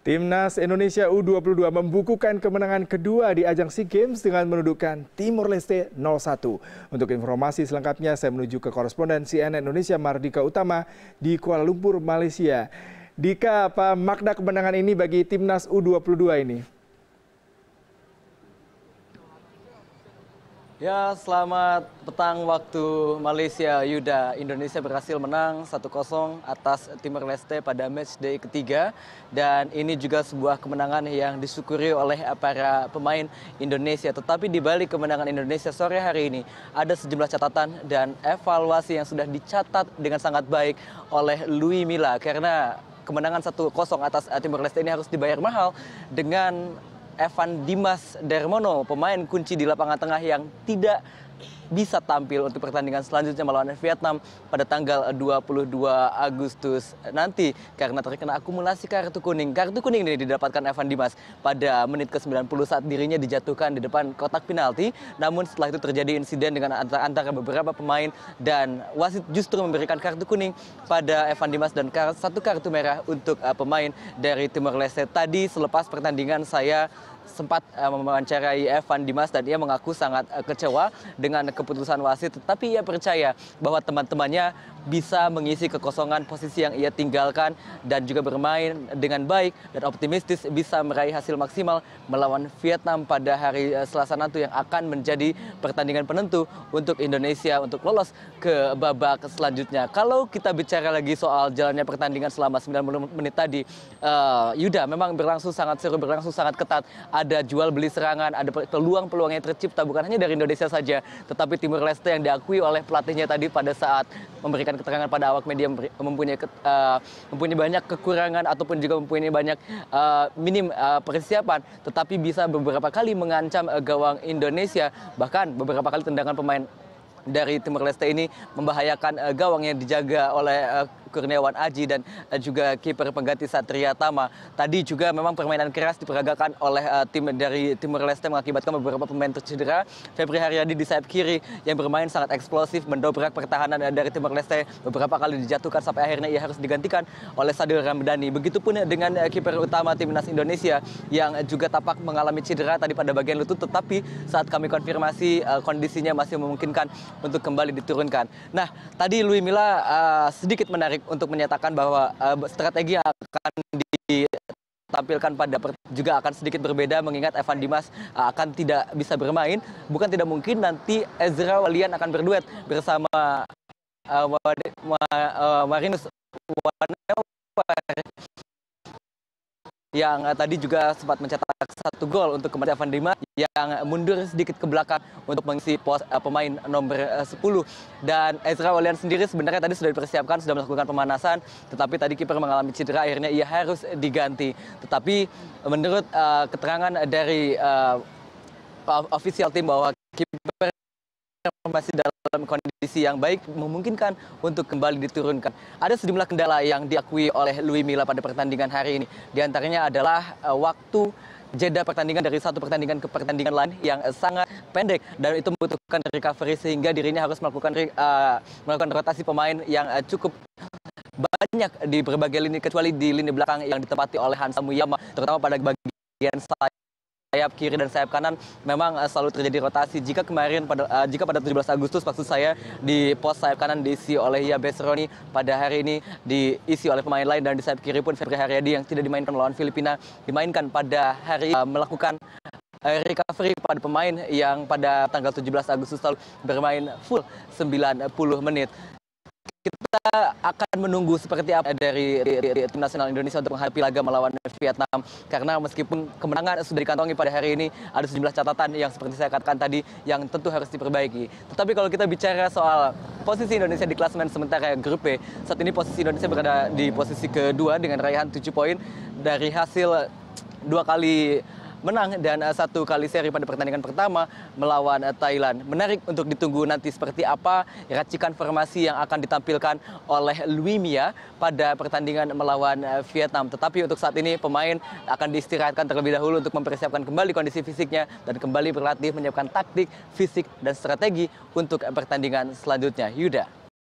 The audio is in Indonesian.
Timnas Indonesia U22 membukukan kemenangan kedua di ajang SEA Games dengan menundukkan Timor Leste 0-1. Untuk informasi selengkapnya saya menuju ke koresponden CNN Indonesia Mardika Utama di Kuala Lumpur, Malaysia. Dika, apa makna kemenangan ini bagi Timnas U22 ini? Ya, selamat petang waktu Malaysia. Yuda, Indonesia berhasil menang 1-0 atas Timur Leste pada match day ketiga dan ini juga sebuah kemenangan yang disyukuri oleh para pemain Indonesia. Tetapi di balik kemenangan Indonesia sore hari ini ada sejumlah catatan dan evaluasi yang sudah dicatat dengan sangat baik oleh Louis Mila karena kemenangan 1-0 atas Timur Leste ini harus dibayar mahal dengan evan dimas dermono pemain kunci di lapangan tengah yang tidak bisa tampil untuk pertandingan selanjutnya melawan Vietnam pada tanggal 22 Agustus nanti karena terkena akumulasi kartu kuning. Kartu kuning ini didapatkan Evan Dimas pada menit ke-90 saat dirinya dijatuhkan di depan kotak penalti. Namun setelah itu terjadi insiden dengan antara beberapa pemain dan wasit justru memberikan kartu kuning pada Evan Dimas dan satu kartu merah untuk uh, pemain dari Timor Leste. Tadi selepas pertandingan saya sempat eh, mewawancarai Evan Dimas dan ia mengaku sangat eh, kecewa dengan keputusan wasit tetapi ia percaya bahwa teman-temannya bisa mengisi kekosongan posisi yang ia tinggalkan dan juga bermain dengan baik dan optimistis bisa meraih hasil maksimal melawan Vietnam pada hari eh, Selasa nanti yang akan menjadi pertandingan penentu untuk Indonesia untuk lolos ke babak selanjutnya. Kalau kita bicara lagi soal jalannya pertandingan selama 90 menit tadi, uh, Yuda memang berlangsung sangat seru, berlangsung sangat ketat ada jual beli serangan, ada peluang peluang yang tercipta bukan hanya dari Indonesia saja, tetapi Timur Leste yang diakui oleh pelatihnya tadi pada saat memberikan keterangan pada awak media mempunyai uh, mempunyai banyak kekurangan ataupun juga mempunyai banyak uh, minim uh, persiapan, tetapi bisa beberapa kali mengancam uh, gawang Indonesia bahkan beberapa kali tendangan pemain dari Timur Leste ini membahayakan uh, gawang yang dijaga oleh uh, Kurniawan Aji dan eh, juga kiper pengganti Satria Tama. Tadi juga memang permainan keras diperagakan oleh uh, tim dari Timur Leste mengakibatkan beberapa pemain tercedera. Febri Haryadi di sayap kiri yang bermain sangat eksplosif mendobrak pertahanan eh, dari Timur Leste beberapa kali dijatuhkan sampai akhirnya ia harus digantikan oleh Sadil Ramdhani. Begitupun dengan kiper utama timnas Indonesia yang juga tampak mengalami cedera tadi pada bagian lutut tetapi saat kami konfirmasi uh, kondisinya masih memungkinkan untuk kembali diturunkan. Nah, tadi Louis Mila uh, sedikit menarik untuk menyatakan bahwa eh, strategi yang akan ditampilkan pada juga akan sedikit berbeda mengingat Evan Dimas eh, akan tidak bisa bermain. Bukan tidak mungkin nanti Ezra Walian akan berduet bersama eh, Marinus Wanel yang eh, tadi juga sempat mencetak satu gol untuk Kemati Van Dima yang mundur sedikit ke belakang untuk mengisi pos eh, pemain nomor eh, sepuluh 10 dan Ezra Walian sendiri sebenarnya tadi sudah dipersiapkan sudah melakukan pemanasan tetapi tadi kiper mengalami cedera akhirnya ia harus diganti tetapi menurut uh, keterangan dari uh, official tim bahwa kiper masih dalam dalam kondisi yang baik memungkinkan untuk kembali diturunkan. Ada sejumlah kendala yang diakui oleh Louis Milla pada pertandingan hari ini. Di antaranya adalah eh, waktu jeda pertandingan dari satu pertandingan ke pertandingan lain yang sangat pendek dan itu membutuhkan recovery sehingga dirinya harus melakukan uh, melakukan rotasi pemain yang uh, cukup banyak di berbagai lini kecuali di lini belakang yang ditempati oleh Hansa Muyama terutama pada bagian bagian sayap kiri dan sayap kanan memang eh, selalu terjadi rotasi. Jika kemarin pada uh, jika pada 17 Agustus maksud saya di pos sayap kanan diisi oleh Ia Besroni pada hari ini diisi oleh pemain lain dan di sayap kiri pun Febri Haryadi yang tidak dimainkan melawan Filipina dimainkan pada hari uh, melakukan recovery pada pemain yang pada tanggal 17 Agustus lalu bermain full 90 menit kita akan menunggu seperti apa dari tim nasional Indonesia untuk menghadapi laga melawan Vietnam karena meskipun kemenangan sudah dikantongi pada hari ini ada sejumlah catatan yang seperti saya katakan tadi yang tentu harus diperbaiki. Tetapi kalau kita bicara soal posisi Indonesia di klasemen sementara grup B, saat ini posisi Indonesia berada di posisi kedua dengan raihan 7 poin dari hasil dua kali menang dan eh, satu kali seri pada pertandingan pertama melawan eh, Thailand. Menarik untuk ditunggu nanti seperti apa racikan formasi yang akan ditampilkan oleh Luimia pada pertandingan melawan eh, Vietnam. Tetapi untuk saat ini pemain akan diistirahatkan terlebih dahulu untuk mempersiapkan kembali kondisi fisiknya dan kembali berlatih menyiapkan taktik, fisik, dan strategi untuk pertandingan selanjutnya. Yuda.